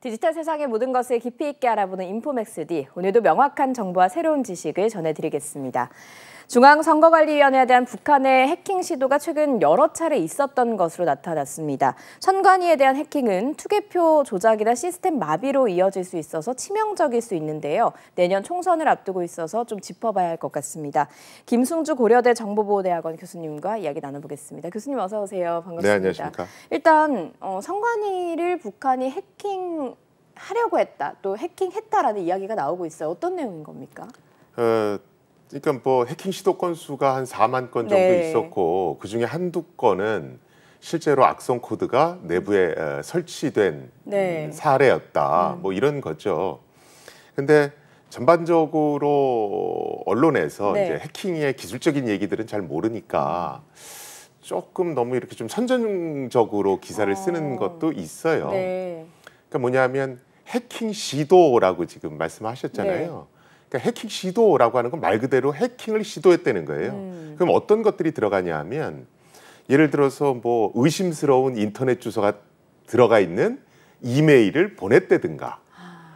디지털 세상의 모든 것을 깊이 있게 알아보는 인포맥스D 오늘도 명확한 정보와 새로운 지식을 전해드리겠습니다. 중앙선거관리위원회에 대한 북한의 해킹 시도가 최근 여러 차례 있었던 것으로 나타났습니다. 선관위에 대한 해킹은 투개표 조작이나 시스템 마비로 이어질 수 있어서 치명적일 수 있는데요. 내년 총선을 앞두고 있어서 좀 짚어봐야 할 것 같습니다. 김승주 고려대 정보보호대학원 교수님과 이야기 나눠보겠습니다. 교수님 어서 오세요. 네, 반갑습니다. 네, 안녕하십니까. 일단 어, 선관위를 북한이 해킹 하려고 했다, 또 해킹했다라는 이야기가 나오고 있어요. 어떤 내용인 겁니까? 어, 그러니까 뭐 해킹 시도 건수가 한 4만 건 정도 네. 있었고 그 중에 한두 건은 실제로 악성 코드가 내부에 설치된 네. 사례였다. 음. 뭐 이런 거죠. 근데 전반적으로 언론에서 네. 이제 해킹의 기술적인 얘기들은 잘 모르니까 조금 너무 이렇게 좀 선전적으로 기사를 쓰는 어. 것도 있어요. 네. 그러니까 뭐냐면 해킹 시도라고 지금 말씀하셨잖아요. 네. 그러니까 해킹 시도라고 하는 건 말 그대로 해킹을 시도했다는 거예요. 음. 그럼 어떤 것들이 들어가냐 하면 예를 들어서 뭐 의심스러운 인터넷 주소가 들어가 있는 이메일을 보냈다든가 아,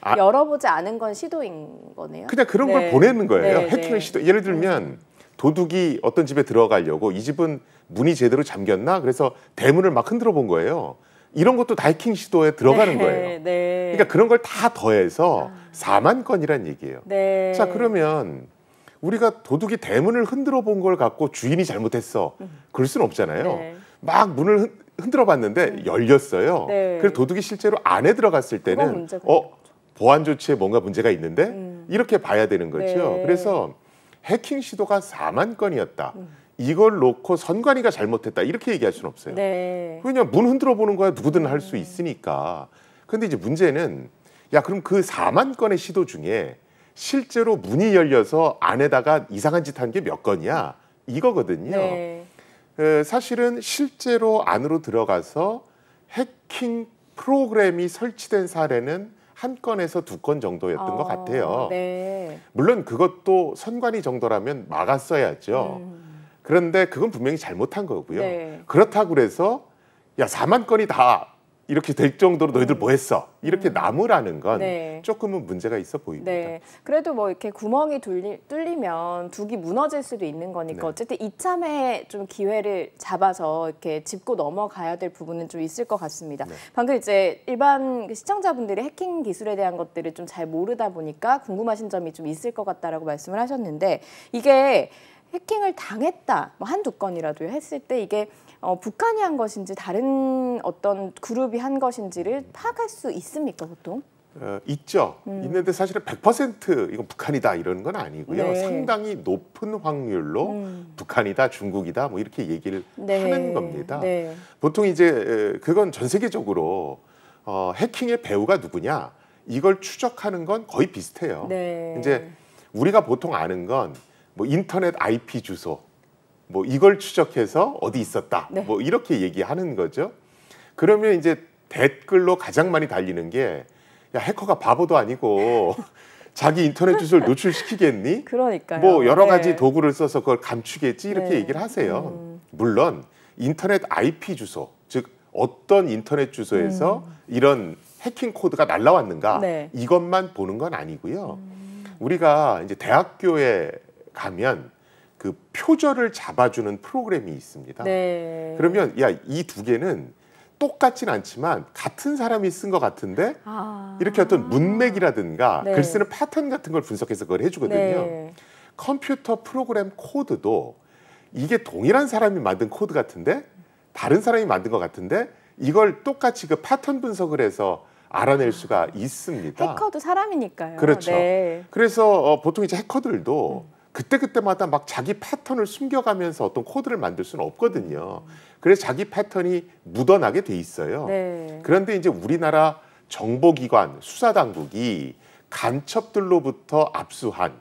아. 열어보지 않은 건 시도인 거네요. 그냥 그런 네. 걸 보내는 거예요. 네, 네. 해킹을 네. 시도. 예를 들면 음. 도둑이 어떤 집에 들어가려고 이 집은 문이 제대로 잠겼나? 그래서 대문을 막 흔들어 본 거예요. 이런 것도 다이킹 시도에 들어가는 네, 거예요. 네. 그러니까 그런 걸 다 더해서 아. 4만 건이란 얘기예요. 네. 자 그러면 우리가 도둑이 대문을 흔들어 본 걸 갖고 주인이 잘못했어. 음. 그럴 수는 없잖아요. 네. 막 문을 흔들어 봤는데 음. 열렸어요. 네. 그래서 도둑이 실제로 안에 들어갔을 때는 어 보안 조치에 뭔가 문제가 있는데 음. 이렇게 봐야 되는 거죠. 네. 그래서 해킹 시도가 4만 건이었다. 음. 이걸 놓고 선관위가 잘못했다 이렇게 얘기할 수는 없어요. 네. 왜냐 문 흔들어 보는 거야 누구든 할 수 있으니까. 근데 이제 문제는 야 그럼 그 4만 건의 시도 중에 실제로 문이 열려서 안에다가 이상한 짓 한 게 몇 건이야 이거거든요. 네. 에, 사실은 실제로 안으로 들어가서 해킹 프로그램이 설치된 사례는 한 건에서 두 건 정도였던 아, 것 같아요. 네. 물론 그것도 선관위 정도라면 막았어야죠. 음. 그런데 그건 분명히 잘못한 거고요. 네. 그렇다고 그서야 4만 건이 다 이렇게 될 정도로 음. 너희들 뭐 했어? 이렇게 남으라는 음. 건 네. 조금은 문제가 있어 보입니다. 네. 그래도 뭐 이렇게 구멍이 뚫리, 뚫리면 두기 무너질 수도 있는 거니까 네. 어쨌든 이참에 좀 기회를 잡아서 이렇게 짚고 넘어가야 될 부분은 좀 있을 것 같습니다. 네. 방금 이제 일반 그 시청자분들이 해킹 기술에 대한 것들을 좀 잘 모르다 보니까 궁금하신 점이 좀 있을 것 같다라고 말씀을 하셨는데 이게 해킹을 당했다, 뭐 한두 건이라도 했을 때 이게 어, 북한이 한 것인지 다른 어떤 그룹이 한 것인지를 파악할 수 있습니까 보통? 어, 있죠. 음. 있는데 사실은 100% 이건 북한이다 이런 건 아니고요. 네. 상당히 높은 확률로 음. 북한이다, 중국이다 뭐 이렇게 얘기를 네. 하는 겁니다. 네. 보통 이제 그건 전 세계적으로 어, 해킹의 배우가 누구냐 이걸 추적하는 건 거의 비슷해요. 네. 이제 우리가 보통 아는 건뭐 인터넷 IP 주소 뭐 이걸 추적해서 어디 있었다 네. 뭐 이렇게 얘기하는 거죠. 그러면 이제 댓글로 가장 많이 달리는 게 야 해커가 바보도 아니고 자기 인터넷 주소를 노출시키겠니? 그러니까요. 뭐 여러 가지 네. 도구를 써서 그걸 감추겠지 이렇게 네. 얘기를 하세요. 음. 물론 인터넷 IP 주소 즉 어떤 인터넷 주소에서 음. 이런 해킹 코드가 날라왔는가 네. 이것만 보는 건 아니고요. 음. 우리가 이제 대학교에 가면 그 표절을 잡아주는 프로그램이 있습니다. 네. 그러면 야 이 두 개는 똑같진 않지만 같은 사람이 쓴 것 같은데 아 이렇게 어떤 문맥이라든가 네. 글 쓰는 패턴 같은 걸 분석해서 그걸 해주거든요. 네. 컴퓨터 프로그램 코드도 이게 동일한 사람이 만든 코드 같은데 다른 사람이 만든 것 같은데 이걸 똑같이 그 패턴 분석을 해서 알아낼 수가 있습니다. 해커도 사람이니까요. 그렇죠. 네. 그래서 어, 보통 이제 해커들도 음. 그때그때마다 막 자기 패턴을 숨겨가면서 어떤 코드를 만들 수는 없거든요. 그래서 자기 패턴이 묻어나게 돼 있어요. 네. 그런데 이제 우리나라 정보기관, 수사당국이 간첩들로부터 압수한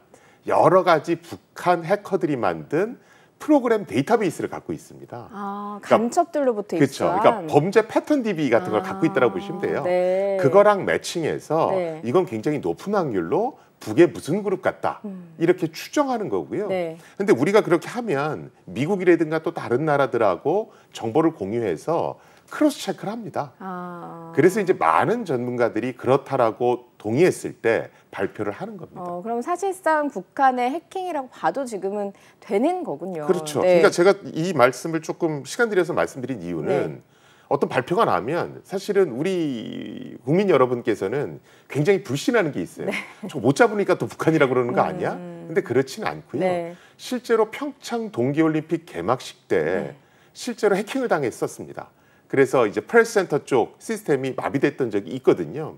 여러 가지 북한 해커들이 만든 프로그램 데이터베이스를 갖고 있습니다. 아, 그러니까 간첩들로부터 그러니까, 그렇 그러니까 범죄 패턴 DB 같은 걸 아, 갖고 있다고 보시면 돼요. 네. 그거랑 매칭해서 네. 이건 굉장히 높은 확률로 북의 무슨 그룹 같다 음. 이렇게 추정하는 거고요. 그런데 네. 우리가 그렇게 하면 미국이라든가 또 다른 나라들하고 정보를 공유해서 크로스 체크를 합니다. 아. 그래서 이제 많은 전문가들이 그렇다라고 동의했을 때 발표를 하는 겁니다. 어, 그럼 사실상 북한의 해킹이라고 봐도 지금은 되는 거군요. 그렇죠. 네. 그러니까 제가 이 말씀을 조금 시간 들여서 말씀드린 이유는 네. 어떤 발표가 나면 사실은 우리 국민 여러분께서는 굉장히 불신하는 게 있어요. 네. 저못 잡으니까 또 북한이라고 그러는 거 아니야? 음, 음. 근데 그렇지는 않고요. 네. 실제로 평창 동계올림픽 개막식 때 네. 실제로 해킹을 당했었습니다. 그래서 이제 프레스센터 쪽 시스템이 마비됐던 적이 있거든요.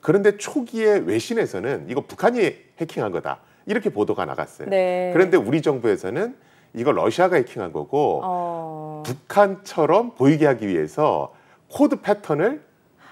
그런데 초기에 외신에서는 이거 북한이 해킹한 거다. 이렇게 보도가 나갔어요. 네. 그런데 우리 정부에서는 이거 러시아가 해킹한 거고 어... 북한처럼 보이게 하기 위해서 코드 패턴을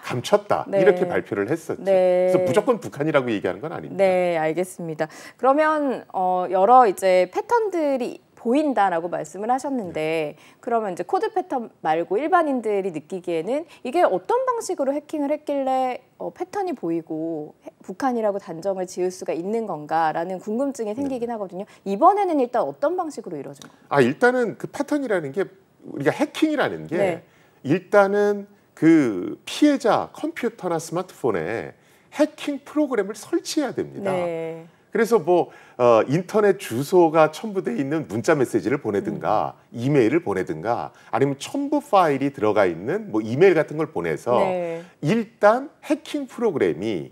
감췄다 네. 이렇게 발표를 했었죠. 네. 그래서 무조건 북한이라고 얘기하는 건 아닙니다. 네, 알겠습니다. 그러면 어, 여러 이제 패턴들이 보인다라고 말씀을 하셨는데 네. 그러면 이제 코드 패턴 말고 일반인들이 느끼기에는 이게 어떤 방식으로 해킹을 했길래 어, 패턴이 보이고 해, 북한이라고 단정을 지을 수가 있는 건가라는 궁금증이 생기긴 네. 하거든요. 이번에는 일단 어떤 방식으로 이루어진 거예요? 아 일단은 그 패턴이라는 게 우리가 그러니까 해킹이라는 게 네. 일단은 그 피해자 컴퓨터나 스마트폰에 해킹 프로그램을 설치해야 됩니다. 네. 그래서 뭐 어, 인터넷 주소가 첨부돼 있는 문자 메시지를 보내든가 음. 이메일을 보내든가 아니면 첨부 파일이 들어가 있는 뭐 이메일 같은 걸 보내서 네. 일단 해킹 프로그램이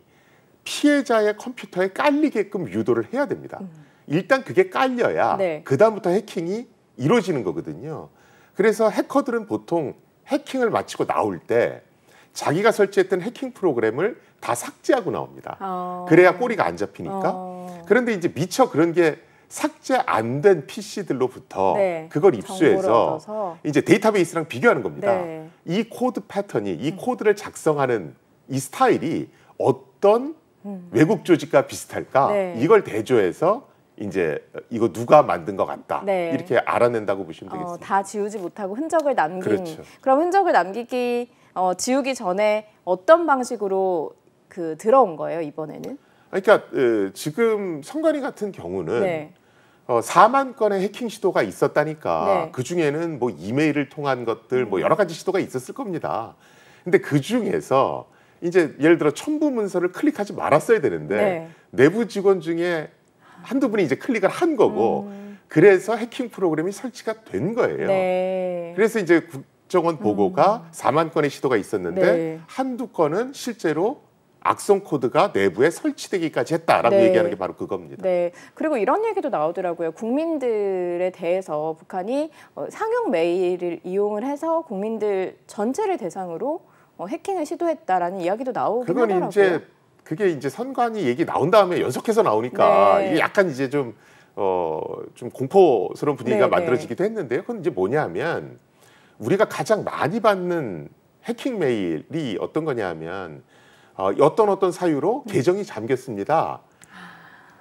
피해자의 컴퓨터에 깔리게끔 유도를 해야 됩니다. 음. 일단 그게 깔려야 네. 그다음부터 해킹이 이루어지는 거거든요. 그래서 해커들은 보통 해킹을 마치고 나올 때 자기가 설치했던 해킹 프로그램을 다 삭제하고 나옵니다. 어... 그래야 꼬리가 안 잡히니까. 어... 그런데 이제 미처 그런 게 삭제 안 된 PC들로부터 네, 그걸 입수해서 이제 데이터베이스랑 비교하는 겁니다. 네. 이 코드 패턴이 이 코드를 작성하는 이 스타일이 어떤 음. 외국 조직과 비슷할까? 네. 이걸 대조해서 이제 이거 누가 만든 것 같다 네. 이렇게 알아낸다고 보시면 어, 되겠습니다. 어, 다 지우지 못하고 흔적을 남긴 그렇죠. 그럼 흔적을 남기기 어, 지우기 전에 어떤 방식으로 그 들어온 거예요 이번에는? 그러니까 어, 지금 성관이 같은 경우는 네. 어, 4만 건의 해킹 시도가 있었다니까 네. 그 중에는 뭐 이메일을 통한 것들 뭐 음. 여러 가지 시도가 있었을 겁니다. 근데 그 중에서 이제 예를 들어 첨부 문서를 클릭하지 말았어야 되는데 네. 내부 직원 중에 한두 분이 이제 클릭을 한 거고 음. 그래서 해킹 프로그램이 설치가 된 거예요. 네. 그래서 이제 국정원 보고가 음. 4만 건의 시도가 있었는데 네. 한두 건은 실제로 악성 코드가 내부에 설치되기까지 했다라고 네. 얘기하는 게 바로 그겁니다. 네. 그리고 이런 얘기도 나오더라고요. 국민들에 대해서 북한이 어, 상용 메일을 이용을 해서 국민들 전체를 대상으로 어, 해킹을 시도했다라는 이야기도 나오고 그건 하더라고요. 이제 그게 이제 선관위 얘기 나온 다음에 연속해서 나오니까 네. 이게 약간 이제 좀 어, 좀 공포스러운 분위기가 네, 네. 만들어지기도 했는데요. 그건 이제 뭐냐면 하 우리가 가장 많이 받는 해킹 메일이 어떤 거냐면 하 어, 어떤 어떤 사유로 네. 계정이 잠겼습니다.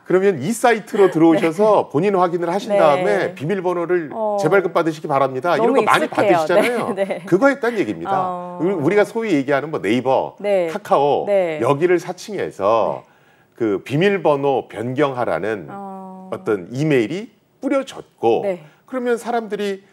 그러면 이 사이트로 들어오셔서 네. 본인 확인을 하신 네. 다음에 비밀번호를 어... 재발급 받으시기 바랍니다. 이런 거 많이 익숙해요. 받으시잖아요. 네. 그거에 따 얘기입니다. 어... 우리가 소위 얘기하는 뭐 네이버, 카카오 여기를 사칭해서 그 비밀번호 변경하라는 어... 떤 이메일이 뿌려졌고 그러면 사람들이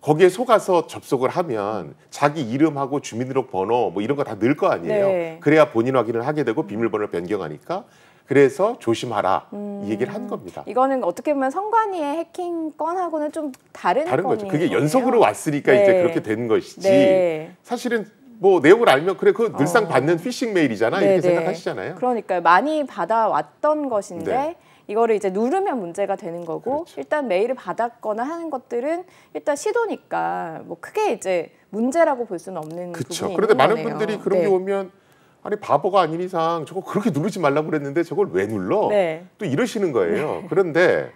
거기에 속아서 접속을 하면 자기 이름하고 주민등록번호 뭐 이런 거 다 늘 거 아니에요. 네. 그래야 본인 확인을 하게 되고 비밀번호를 변경하니까 그래서 조심하라 음. 이 얘기를 한 겁니다. 이거는 어떻게 보면 성관이의 해킹 건하고는 좀 다른 다른 거죠. 그게 연속으로 왔으니까 네. 이제 그렇게 된 것이지. 네. 사실은 뭐 내용을 알면 그래 그 늘상 어. 받는 피싱 메일이잖아 네네. 이렇게 네, 네. 생각하시잖아요. 그러니까 많이 받아왔던 것인데 네. 이거를 이제 누르면 문제가 되는 거고 그렇죠. 일단 메일을 받았거나 하는 것들은 일단 시도니까 뭐 크게 이제 문제라고 볼 수는 없는 그렇죠. 부분이 그런데 많은 거네요. 분들이 그런 네. 게 오면 아니 바보가 아닌 이상 저거 그렇게 누르지 말라고 그랬는데 저걸 왜 눌러? 네. 또 이러시는 거예요. 네. 그런데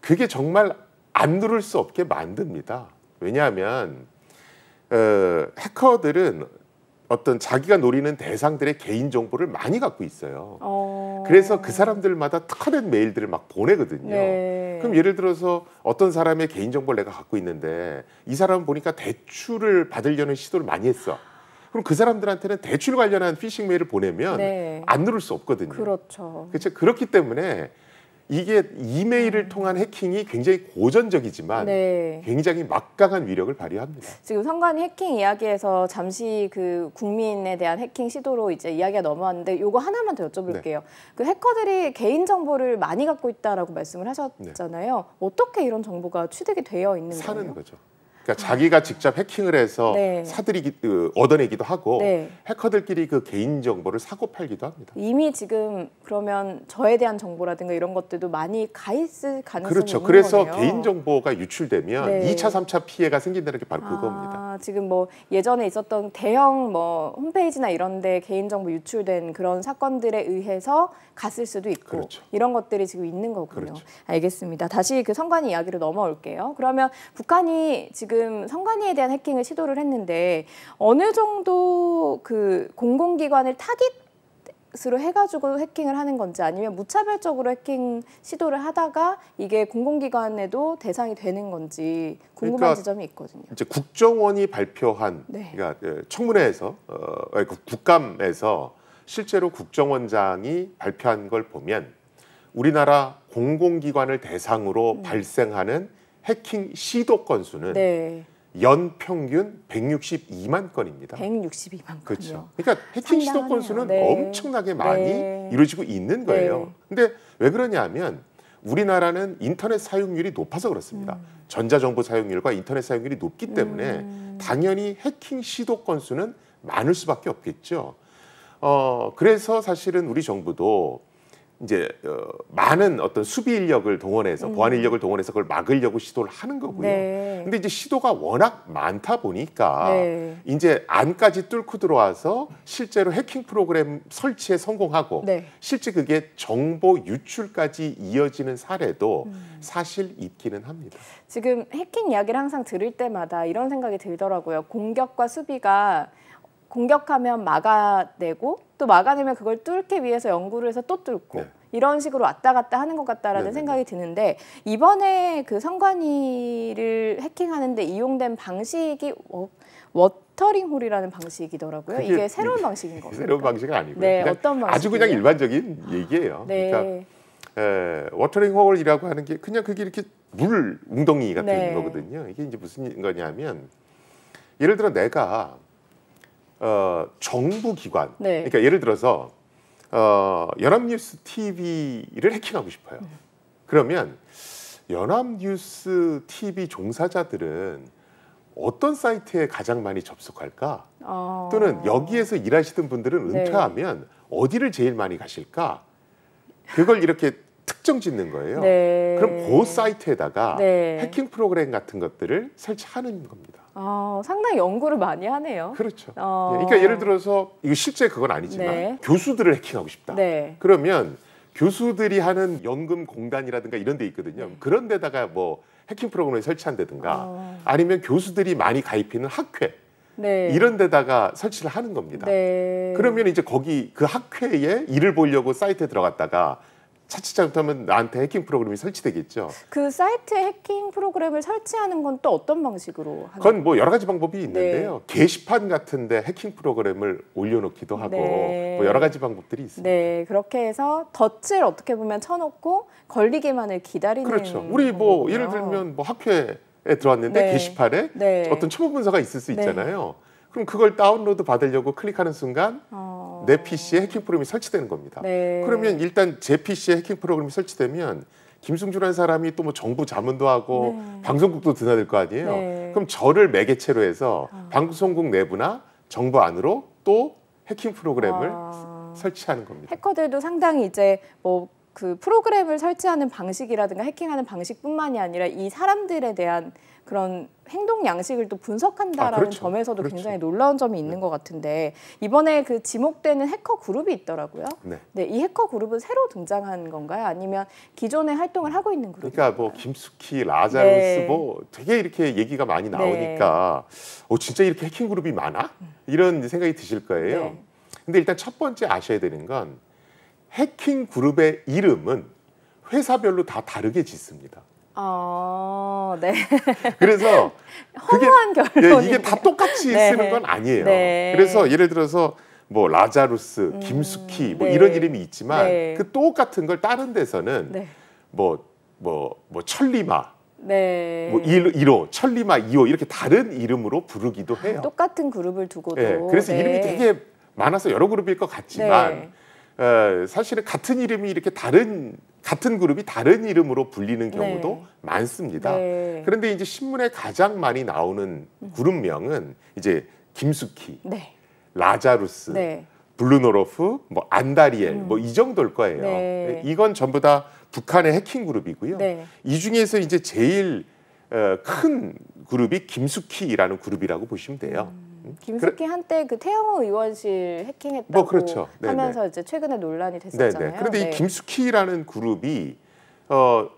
그게 정말 안 누를 수 없게 만듭니다. 왜냐하면 어, 해커들은 어떤 자기가 노리는 대상들의 개인 정보를 많이 갖고 있어요. 어... 그래서 그 사람들마다 특화된 메일들을 막 보내거든요. 네. 그럼 예를 들어서 어떤 사람의 개인 정보를 내가 갖고 있는데 이 사람 보니까 대출을 받으려는 시도를 많이 했어. 그럼 그 사람들한테는 대출 관련한 피싱 메일을 보내면 네. 안 누를 수 없거든요. 그렇죠. 그렇죠. 그렇기 때문에 이게 이메일을 음. 통한 해킹이 굉장히 고전적이지만 네. 굉장히 막강한 위력을 발휘합니다. 지금 선관 해킹 이야기에서 잠시 그 국민에 대한 해킹 시도로 이제 이야기가 넘어왔는데 요거 하나만 더 여쭤볼게요. 네. 그 해커들이 개인 정보를 많이 갖고 있다라고 말씀을 하셨잖아요. 네. 어떻게 이런 정보가 취득이 되어 있는 거예요? 사는 거죠. 그러니까 자기가 직접 해킹을 해서 네. 사들이기 그, 얻어내기도 하고 네. 해커들끼리 그 개인 정보를 사고 팔기도 합니다. 이미 지금 그러면 저에 대한 정보라든가 이런 것들도 많이 가 있을 가능성이 그렇죠. 그래서 거네요. 개인 정보가 유출되면 네. 2차, 3차 피해가 생긴다는 게 바로 아, 그겁니다. 지금 뭐 예전에 있었던 대형 뭐 홈페이지나 이런데 개인 정보 유출된 그런 사건들에 의해서 갔을 수도 있고 그렇죠. 이런 것들이 지금 있는 거군요. 그렇죠. 알겠습니다. 다시 그 선관위 이야기로 넘어올게요. 그러면 북한이 지금 지금 선관위에 대한 해킹을 시도를 했는데 어느 정도 그 공공기관을 타깃 으로 해가지고 해킹을 하는 건지 아니면 무차별적으로 해킹 시도를 하다가 이게 공공기관에도 대상이 되는 건지 궁금한 그러니까 지점이 있거든요. 이제 국정원이 발표한 네. 그러니까 예, 청문회에서 어, 그 국감에서 실제로 국정원장이 발표한 걸 보면 우리나라 공공기관을 대상으로 음. 발생하는 해킹 시도 건수는 네. 연 평균 162만 건입니다. 162만 건. 그렇죠. 그러니까 해킹 시도 건수는 네. 엄청나게 많이 네. 이루어지고 있는 네. 거예요. 네. 근데 왜 그러냐 하면 우리나라는 인터넷 사용률이 높아서 그렇습니다. 음. 전자정보 사용률과 인터넷 사용률이 높기 때문에 음. 당연히 해킹 시도 건수는 많을 수밖에 없겠죠. 어, 그래서 사실은 우리 정부도 이제 어, 많은 어떤 수비 인력을 동원해서 음. 보안 인력을 동원해서 그걸 막으려고 시도를 하는 거고요. 네. 근데 이제 시도가 워낙 많다 보니까 네. 이제 안까지 뚫고 들어와서 실제로 해킹 프로그램 설치에 성공하고 네. 실제 그게 정보 유출까지 이어지는 사례도 음. 사실 있기는 합니다. 지금 해킹 이야기를 항상 들을 때마다 이런 생각이 들더라고요. 공격과 수비가 공격하면 막아내고 또 막아내면 그걸 뚫기 위해서 연구를 해서 또 뚫고 네. 이런 식으로 왔다 갔다 하는 것 같다라는 네네. 네, 생각이 네. 드는데 이번에 그 선관위를 해킹하는데 이용된 방식이 어, 워터링 홀이라는 방식이더라고요. 이게 새로운 네, 방식인 거예요. 새로운 방식은 아니고요. 네, 어떤 방식? 아주 그냥 일반적인 얘기예요. 네. 그러니까 에, 워터링 홀이라고 하는 게 그냥 그게 이렇게 물 웅덩이 같은 네. 거거든요. 이게 이제 무슨 거냐면 예를 들어 내가 어, 정부 기관, 네. 그러니까 예를 들어서 어, 연합뉴스 TV를 해킹하고 싶어요. 네. 그러면 연합뉴스 TV 종사자들은 어떤 사이트에 가장 많이 접속할까? 어... 또는 여기에서 일하시던 분들은 네. 은퇴하면 네. 어디를 제일 많이 가실까? 그걸 이렇게 특정 짓는 거예요. 네. 그럼 그 사이트에다가 네. 해킹 프로그램 같은 것들을 설치하는 겁니다. 어, 상당히 연구를 많이 하네요. 그렇죠. 어... 예, 그러니까 예를 들어서 이거 실제 그건 아니지만 네. 교수들을 해킹하고 싶다. 네. 그러면 교수들이 하는 연금 공단이라든가 이런 데 있거든요. 네. 그런 데다가 뭐 해킹 프로그램을 설치한다든가 어... 아니면 교수들이 많이 가입하는 학회 네. 이런 데다가 설치를 하는 겁니다. 네. 그러면 이제 거기 그 학회에 일을 보려고 사이트에 들어갔다가 차치 잘못하면 나한테 해킹 프로그램이 설치되겠죠. 그 사이트에 해킹 프로그램을 설치하는 건 또 어떤 방식으로 하나 그건 뭐 여러 가지 방법이 네. 있는데요. 네. 게시판 같은데 해킹 프로그램을 올려놓기도 하고 네. 뭐 여러 가지 방법들이 있습니다. 네, 그렇게 해서 덫을 어떻게 보면 쳐놓고 걸리기만을 기다리는 그렇죠. 우리 뭐 거군요. 예를 들면 뭐 학회에 들어왔는데 네. 게시판에 네. 어떤 초보 문서가 있을 수 네. 있잖아요. 그럼 그걸 다운로드 받으려고 클릭하는 순간 어. 내 PC에 해킹 프로그램이 설치되는 겁니다. 네. 그러면 일단 제 PC에 해킹 프로그램이 설치되면 김승주라 사람이 또 뭐 정부 자문도 하고 네. 방송국도 드나들 거 아니에요. 네. 그럼 저를 매개체로 해서 아. 방송국 내부나 정부 안으로 또 해킹 프로그램을 아. 설치하는 겁니다. 해커들도 상당히 이제 뭐그 프로그램을 설치하는 방식이라든가 해킹하는 방식뿐만이 아니라 이 사람들에 대한 그런 행동 양식을 또 분석한다라는 아, 그렇죠. 점에서도 그렇죠. 굉장히 놀라운 점이 있는 네. 것 같은데 이번에 그 지목되는 해커 그룹이 있더라고요. 네. 네. 이 해커 그룹은 새로 등장한 건가요? 아니면 기존에 활동을 하고 있는 그룹? 그러니까 뭐 김숙희, 라자루스 네. 뭐 되게 이렇게 얘기가 많이 네. 나오니까 어 진짜 이렇게 해킹 그룹이 많아? 이런 생각이 드실 거예요. 네. 근데 일단 첫 번째 아셔야 되는 건 해킹 그룹의 이름은 회사별로 다 다르게 짓습니다. 어, 네. 그래서 허무한 결론 예, 이게 다 똑같이 네. 쓰는 건 아니에요. 네. 그래서 예를 들어서 뭐 라자루스, 음, 김숙희 뭐 네. 이런 이름이 있지만 네. 그 똑같은 걸 다른 데서는 네. 뭐 뭐, 뭐 천리마 네. 뭐 1, 호 천리마 2호 이렇게 다른 이름으로 부르기도 해요. 똑같은 그룹을 두고도. 네. 그래서 이름이 네. 되게 많아서 여러 그룹일 것 같지만 어, 사실은 같은 이름이 이렇게 다른 같은 그룹이 다른 이름으로 불리는 네. 경우도 네. 많습니다. 네. 그런데 이제 신문에 가장 많이 나오는 음. 그룹명은 이제 김숙희, 네. 라자루스, 네. 블루노로프, 뭐 안다리엘 음. 뭐이 정도일 거예요. 네. 이건 전부 다 북한의 해킹 그룹이고요. 이 중에서 이제 제일 큰 그룹이 김숙희라는 그룹이라고 보시면 돼요. 음. 김숙희 그래, 한때 그 태영호 의원실 해킹했다고 뭐 그렇죠. 네, 네. 하면서 이제 최근에 논란이 네, 됐었잖아요. 네네. 그런데 네. 이 김숙희라는 그룹이 어,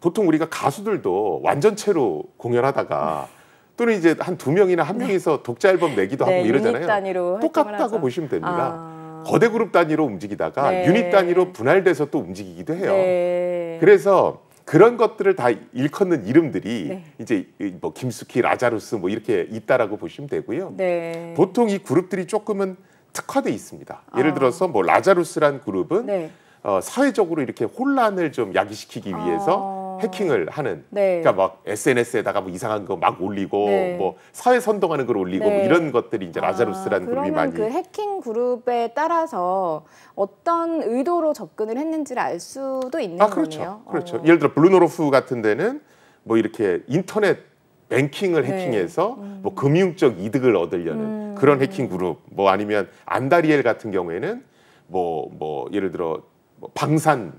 보통 우리가 가수들도 완전체로 공연하다가 또는 이제 한 두 명이나 한 명이서 독자 앨범 내기도 하고 네, 뭐 이러잖아요. 똑같다고 하죠. 보시면 됩니다. 아... 거대 그룹 단위로 움직이다가 네. 유닛 단위로 분할돼서 또 움직이기도 해요. 그래서 그런 것들을 다 일컫는 이름들이 네. 이제 뭐 김숙희, 라자루스 뭐 이렇게 있다라고 보시면 되고요. 네. 보통 이 그룹들이 조금은 특화돼 있습니다. 예를 아. 들어서 뭐 라자루스란 그룹은 네. 어, 사회적으로 이렇게 혼란을 좀 야기시키기 위해서 아. 해킹을 하는 네. 그러니까 막 SNS에다가 뭐 이상한 거 막 올리고 네. 뭐 사회 선동하는 걸 올리고 뭐 네. 뭐 이런 것들이 이제 아, 라자루스라는 아, 그룹이 많이 그 해킹 그룹에 따라서 어떤 의도로 접근을 했는지를 알 수도 있는 아, 그렇죠. 그렇죠. 어. 예를 들어 블루노르프 같은 데는 뭐 이렇게 인터넷 뱅킹을 네. 해킹해서 네. 음. 뭐 금융적 이득을 얻으려는 음. 그런 해킹 그룹 뭐 아니면 안다리엘 같은 경우에는 뭐뭐 뭐 예를 들어 뭐 방산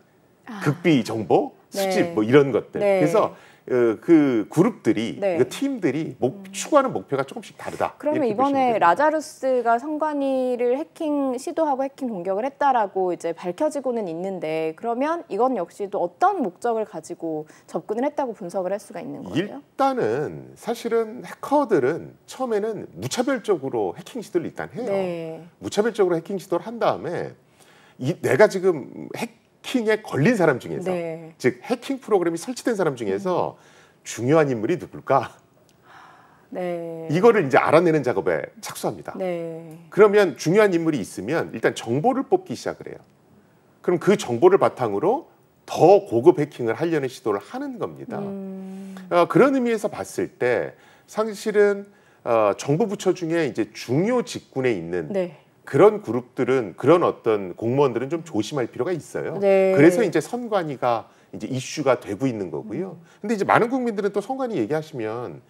아. 극비 정보 수집 네. 뭐 이런 것들. 네. 그래서 어, 그 그룹들이 네. 그 팀들이 목, 음. 추구하는 목표가 조금씩 다르다. 그러면 이번에 라자루스가 선관위를 해킹 시도하고 해킹 공격을 했다라고 이제 밝혀지고는 있는데 그러면 이건 역시도 어떤 목적을 가지고 접근을 했다고 분석을 할 수가 있는 거예요? 일단은 사실은 해커들은 처음에는 무차별적으로 해킹 시도를 일단 해요. 네. 무차별적으로 해킹 시도를 한 다음에 이, 내가 지금 핵 해킹에 걸린 사람 중에서 네. 즉 해킹 프로그램이 설치된 사람 중에서 중요한 인물이 누굴까? 네. 이거를 이제 알아내는 작업에 착수합니다. 네. 그러면 중요한 인물이 있으면 일단 정보를 뽑기 시작을 해요. 그럼 그 정보를 바탕으로 더 고급 해킹을 하려는 시도를 하는 겁니다. 음... 어, 그런 의미에서 봤을 때 사실은 어, 정부 부처 중에 이제 중요 직군에 있는 네. 그런 그룹들은 그런 어떤 공무원들은 좀 조심할 필요가 있어요. 네. 그래서 이제 선관위가 이제 이슈가 되고 있는 거고요. 음. 근데 이제 많은 국민들은 또 선관위 얘기하시면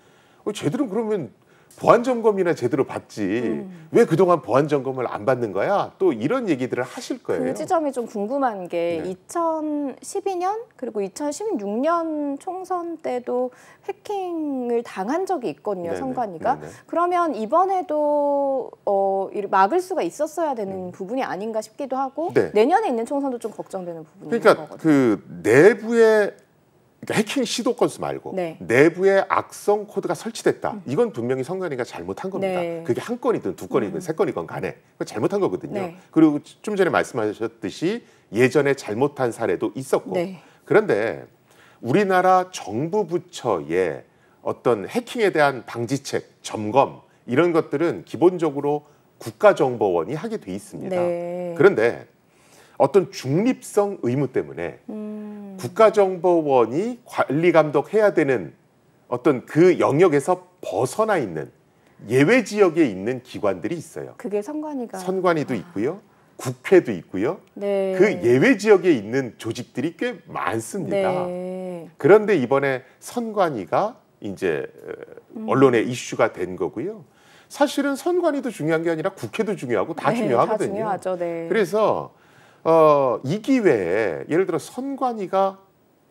어, 쟤들은 그러면 보안 점검이나 제대로 받지 음. 왜 그동안 보안 점검을 안 받는 거야? 또 이런 얘기들을 하실 그 거예요. 그 지점이 좀 궁금한 게 네. 2012년 그리고 2016년 총선 때도 해킹을 당한 적이 있거든요, 선관위가. 그러면 이번에도 어, 막을 수가 있었어야 되는 음. 부분이 아닌가 싶기도 하고 네. 내년에 있는 총선도 좀 걱정되는 부분이 그러니까 거거든요. 그 내부의 그러니까 해킹 시도 건수 말고 네. 내부에 악성 코드가 설치됐다. 음. 이건 분명히 성관이가 잘못한 겁니다. 네. 그게 한 건이든 두 건이든 음. 세 건이건 간에 잘못한 거거든요. 네. 그리고 좀 전에 말씀하셨듯이 예전에 잘못한 사례도 있었고 네. 그런데 우리나라 정부 부처의 어떤 해킹에 대한 방지책, 점검 이런 것들은 기본적으로 국가정보원이 하게 돼 있습니다. 네. 그런데 어떤 중립성 의무 때문에 음. 국가정보원이 관리 감독해야 되는 어떤 그 영역에서 벗어나 있는 예외 지역에 있는 기관들이 있어요. 그게 선관위가 선관위도 아. 있고요. 국회도 있고요. 네. 그 예외 지역에 있는 조직들이 꽤 많습니다. 네. 그런데 이번에 선관위가 이제 음. 언론의 음. 이슈가 된 거고요. 사실은 선관위도 중요한 게 아니라 국회도 중요하고 다 네, 중요하거든요. 다 중요하죠, 네. 그래서 어, 이 기회에 예를 들어 선관위가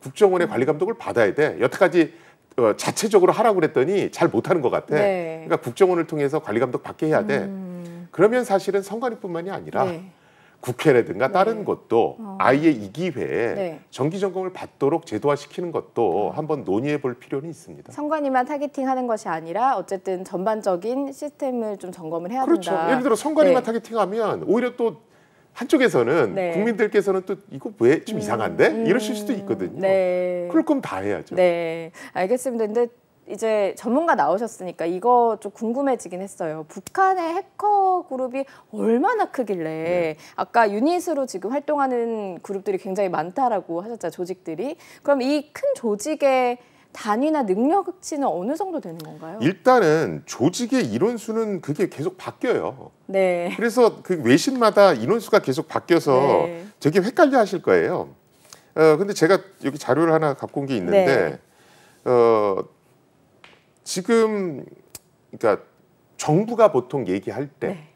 국정원의 관리 감독을 받아야 돼. 여태까지 어, 자체적으로 하라고 그랬더니 잘 못하는 것 같아. 네. 그러니까 국정원을 통해서 관리 감독 받게 해야 돼. 음. 그러면 사실은 선관위뿐만이 아니라 네. 국회라든가 네. 다른 것도 어. 아예 이 기회에 네. 정기 점검을 받도록 제도화시키는 것도 어. 한번 논의해 볼 필요는 있습니다. 선관위만 타겟팅하는 것이 아니라 어쨌든 전반적인 시스템을 좀 점검을 해야 그렇죠. 된다. 그렇죠. 예를 들어 선관위만 네. 타겟팅하면 오히려 또 한쪽에서는 네. 국민들께서는 또 이거 왜좀 음. 이상한데 음, 이러실 수도 음. 있거든요. 네. 그럴 거면 다 해야죠. 네, 알겠습니다. 근데 이제 전문가 나오셨으니까 이거 좀 궁금해지긴 했어요. 북한의 해커 그룹이 얼마나 크길래 네. 아까 유닛으로 지금 활동하는 그룹들이 굉장히 많다라고 하셨잖아요. 조직들이. 그럼 이 큰 조직의 단위나 능력치는 어느 정도 되는 건가요? 일단은 조직의 인원수는 그게 계속 바뀌어요. 네. 그래서 그 외신마다 인원수가 계속 바뀌어서 네. 되게 헷갈려 하실 거예요. 어, 근데 제가 여기 자료를 하나 갖고 온 게 있는데, 네. 어, 지금, 그러니까 정부가 보통 얘기할 때, 네.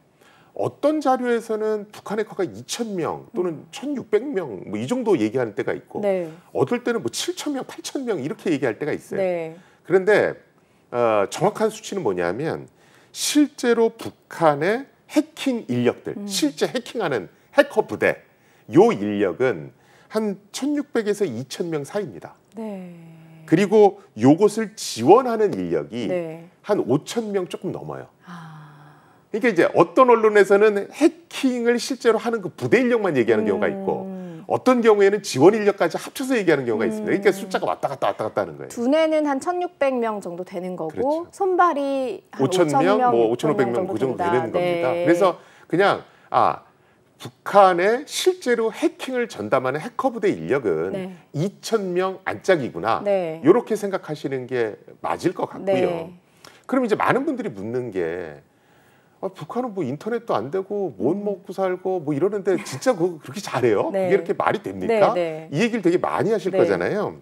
어떤 자료에서는 북한의 커가 2,000명 또는 1,600명 음. 뭐이 정도 얘기하는 때가 있고 네. 어떨 때는 뭐 7,000명, 8,000명 이렇게 얘기할 때가 있어요. 네. 그런데 어, 정확한 수치는 뭐냐면 실제로 북한의 해킹 인력들, 음. 실제 해킹하는 해커 부대 요 인력은 한 1,600에서 2,000명 사이입니다. 네. 그리고 요것을 지원하는 인력이 네. 한 5,000명 조금 넘어요. 아. 그러니까 이제 어떤 언론에서는 해킹을 실제로 하는 그 부대 인력만 얘기하는 경우가 음. 있고 어떤 경우에는 지원 인력까지 합쳐서 얘기하는 경우가 있습니다. 그러니까 음. 숫자가 왔다 갔다 왔다 갔다 하는 거예요. 두뇌는 한 1,600명 정도 되는 거고 그렇죠. 손발이 5,000명, 뭐 5,500명 그 정도 되는 네. 겁니다. 그래서 그냥 아북한에 실제로 해킹을 전담하는 해커 부대 인력은 네. 2,000명 안짝이구나. 네. 이렇게 생각하시는 게 맞을 것 같고요. 네. 그럼 이제 많은 분들이 묻는 게 아, 북한은 뭐 인터넷도 안 되고 못 음. 먹고 살고 뭐 이러는데 진짜 그 그렇게 잘해요? 네. 그게 이렇게 말이 됩니까? 네, 네. 이 얘기를 되게 많이 하실 네. 거잖아요.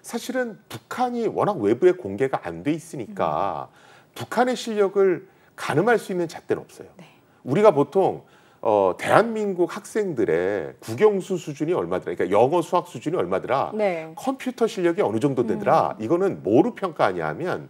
사실은 북한이 워낙 외부에 공개가 안 돼 있으니까 음. 북한의 실력을 가늠할 수 있는 잣대는 없어요. 네. 우리가 보통 어, 대한민국 학생들의 국영수 수준이 얼마더라, 그러니까 영어 수학 수준이 얼마더라, 네. 컴퓨터 실력이 어느 정도 되더라, 음. 이거는 뭐로 평가하냐 하면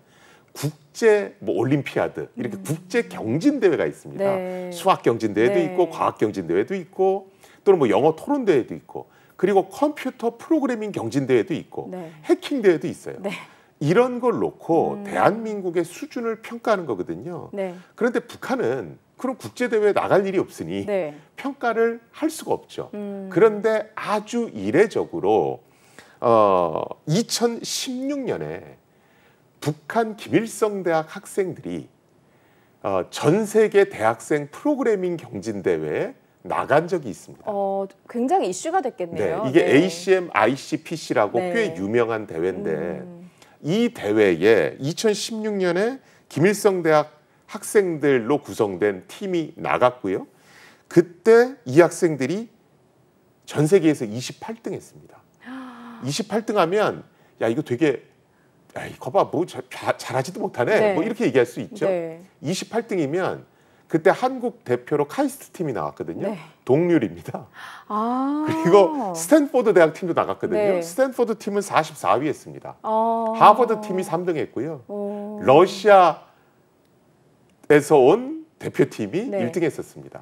국제 뭐 올림피아드 이렇게 음. 국제 경진 대회가 있습니다. 네. 수학 경진 대회도 네. 있고 과학 경진 대회도 있고 또는 뭐 영어 토론 대회도 있고 그리고 컴퓨터 프로그래밍 경진 대회도 있고 네. 해킹 대회도 있어요. 네. 이런 걸 놓고 음. 대한민국의 수준을 평가하는 거거든요. 네. 그런데 북한은 그럼 국제 대회에 나갈 일이 없으니 네. 평가를 할 수가 없죠. 음. 그런데 아주 이례적으로 어 2016년에 북한 김일성 대학 학생들이 어, 전 세계 대학생 프로그래밍 경진 대회에 나간 적이 있습니다. 어, 굉장히 이슈가 됐겠네요. 네, 이게 네. ACM ICPC라고 네. 꽤 유명한 대회인데 음. 이 대회에 2016년에 김일성 대학 학생들로 구성된 팀이 나갔고요. 그때 이 학생들이 전 세계에서 28등 했습니다. 28등 하면 야 이거 되게 에이, 거봐, 뭐 자, 잘하지도 못하네. 네. 뭐 이렇게 얘기할 수 있죠. 네. 28등이면 그때 한국 대표로 카이스트 팀이 나왔거든요. 네. 동률입니다. 아 그리고 스탠포드 대학 팀도 나갔거든요. 네. 스탠포드 팀은 44위 했습니다. 아 하버드 팀이 3등 했고요. 러시아에서 온 대표팀이 네. 1등 했었습니다.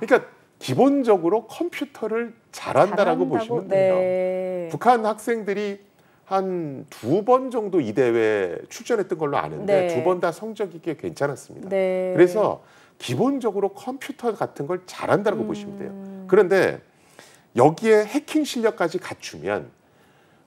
그러니까 기본적으로 컴퓨터를 잘한다라고, 잘한다고 보시면 돼요. 네. 북한 학생들이 한두번 정도 이 대회에 출전했던 걸로 아는데 네. 두번 다 성적이 꽤 괜찮았습니다. 네. 그래서 기본적으로 컴퓨터 같은 걸 잘한다고 음. 보시면 돼요. 그런데 여기에 해킹 실력까지 갖추면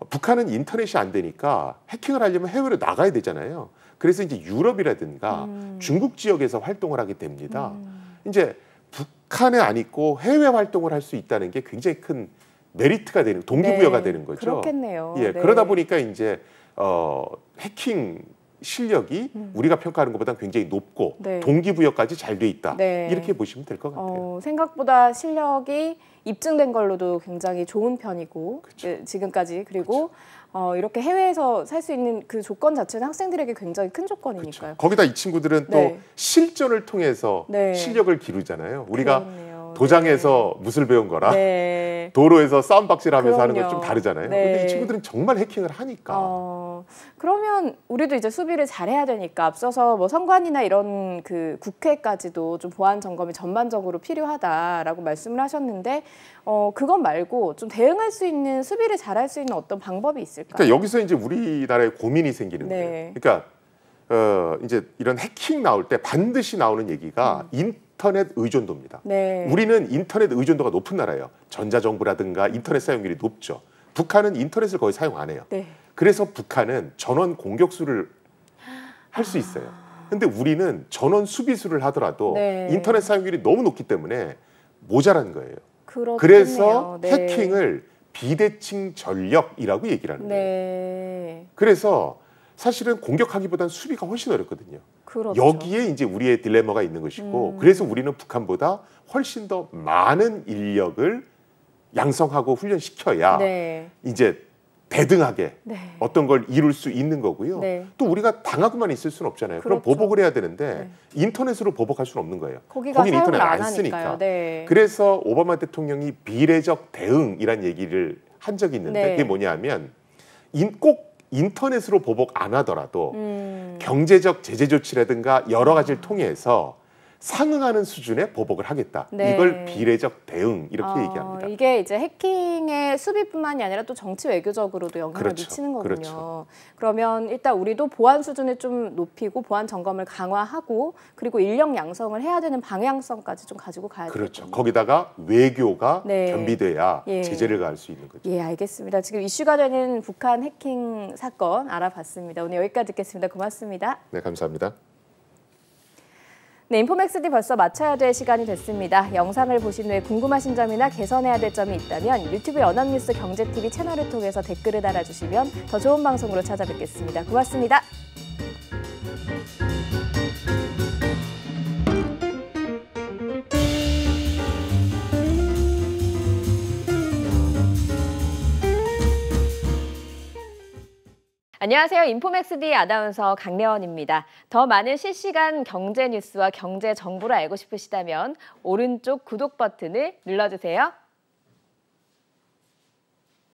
북한은 인터넷이 안 되니까 해킹을 하려면 해외로 나가야 되잖아요. 그래서 이제 유럽이라든가 음. 중국 지역에서 활동을 하게 됩니다. 음. 이제 북한에 안 있고 해외 활동을 할 수 있다는 게 굉장히 큰 메리트가 되는 동기부여가 네, 되는 거죠. 그렇겠네요. 예, 네. 그러다 보니까 이제 어, 해킹 실력이 음. 우리가 평가하는 것보다 굉장히 높고 네. 동기부여까지 잘 돼 있다 네. 이렇게 보시면 될 것 같아요. 어, 생각보다 실력이 입증된 걸로도 굉장히 좋은 편이고 예, 지금까지 그리고 어, 이렇게 해외에서 살 수 있는 그 조건 자체는 학생들에게 굉장히 큰 조건이니까요. 그쵸. 거기다 이 친구들은 또 네. 실전을 통해서 실력을 기르잖아요. 우리가 그렇네요. 도장에서 무술 배운 거랑 네. 도로에서 싸움박질 하면서 하는 건 좀 다르잖아요. 네. 근데 이 친구들은 정말 해킹을 하니까. 어, 그러면 우리도 이제 수비를 잘해야 되니까 앞서서 뭐 선관이나 이런 그 국회까지도 좀 보안 점검이 전반적으로 필요하다라고 말씀을 하셨는데 어, 그것 말고 좀 대응할 수 있는 수비를 잘할 수 있는 어떤 방법이 있을까요? 그러니까 여기서 이제 우리나라에 고민이 생기는 네. 거예요. 그러니까 어, 이제 이런 해킹 나올 때 반드시 나오는 얘기가 음. 인터넷 의존도입니다. 네. 우리는 인터넷 의존도가 높은 나라예요. 전자정부라든가 인터넷 사용률이 높죠. 북한은 인터넷을 거의 사용 안 해요. 네. 그래서 북한은 전원 공격수를 할 수 있어요. 근데 우리는 전원 수비수를 하더라도 네. 인터넷 사용률이 너무 높기 때문에 모자란 거예요. 그렇겠네요. 그래서 네. 해킹을 비대칭 전력이라고 얘기를 하는 네. 거예요. 그래서 사실은 공격하기보다는 수비가 훨씬 어렵거든요. 그렇죠. 여기에 이제 우리의 딜레마가 있는 것이고 음. 그래서 우리는 북한보다 훨씬 더 많은 인력을 양성하고 훈련시켜야 네. 이제 대등하게 네. 어떤 걸 이룰 수 있는 거고요. 네. 또 우리가 당하고만 있을 수는 없잖아요. 그렇죠. 그럼 보복을 해야 되는데 네. 인터넷으로 보복할 수는 없는 거예요. 거기가 거긴 인터넷 안, 쓰니까. 네. 그래서 오바마 대통령이 비례적 대응이란 얘기를 한 적이 있는데 네. 그게 뭐냐면 하꼭 인터넷으로 보복 안 하더라도 음. 경제적 제재 조치라든가 여러 가지를 통해서 상응하는 수준의 보복을 하겠다. 네. 이걸 비례적 대응 이렇게 어, 얘기합니다. 이게 이제 해킹의 수비뿐만이 아니라 또 정치 외교적으로도 영향을 그렇죠. 미치는 거군요. 그렇죠. 그러면 일단 우리도 보안 수준을 좀 높이고 보안 점검을 강화하고 그리고 인력 양성을 해야 되는 방향성까지 좀 가지고 가야 되죠. 그렇죠. 거기다가 외교가 네. 겸비돼야 예. 제재를 가할 수 있는 거죠. 예, 알겠습니다. 지금 이슈가 되는 북한 해킹 사건 알아봤습니다. 오늘 여기까지 듣겠습니다. 고맙습니다. 네, 감사합니다. 네, 인포맥스D 벌써 마쳐야 될 시간이 됐습니다. 영상을 보신 후에 궁금하신 점이나 개선해야 될 점이 있다면 유튜브 연합뉴스 경제TV 채널을 통해서 댓글을 달아주시면 더 좋은 방송으로 찾아뵙겠습니다. 고맙습니다. 안녕하세요. 인포맥스D 아나운서 강래원입니다. 더 많은 실시간 경제 뉴스와 경제 정보를 알고 싶으시다면 오른쪽 구독 버튼을 눌러주세요.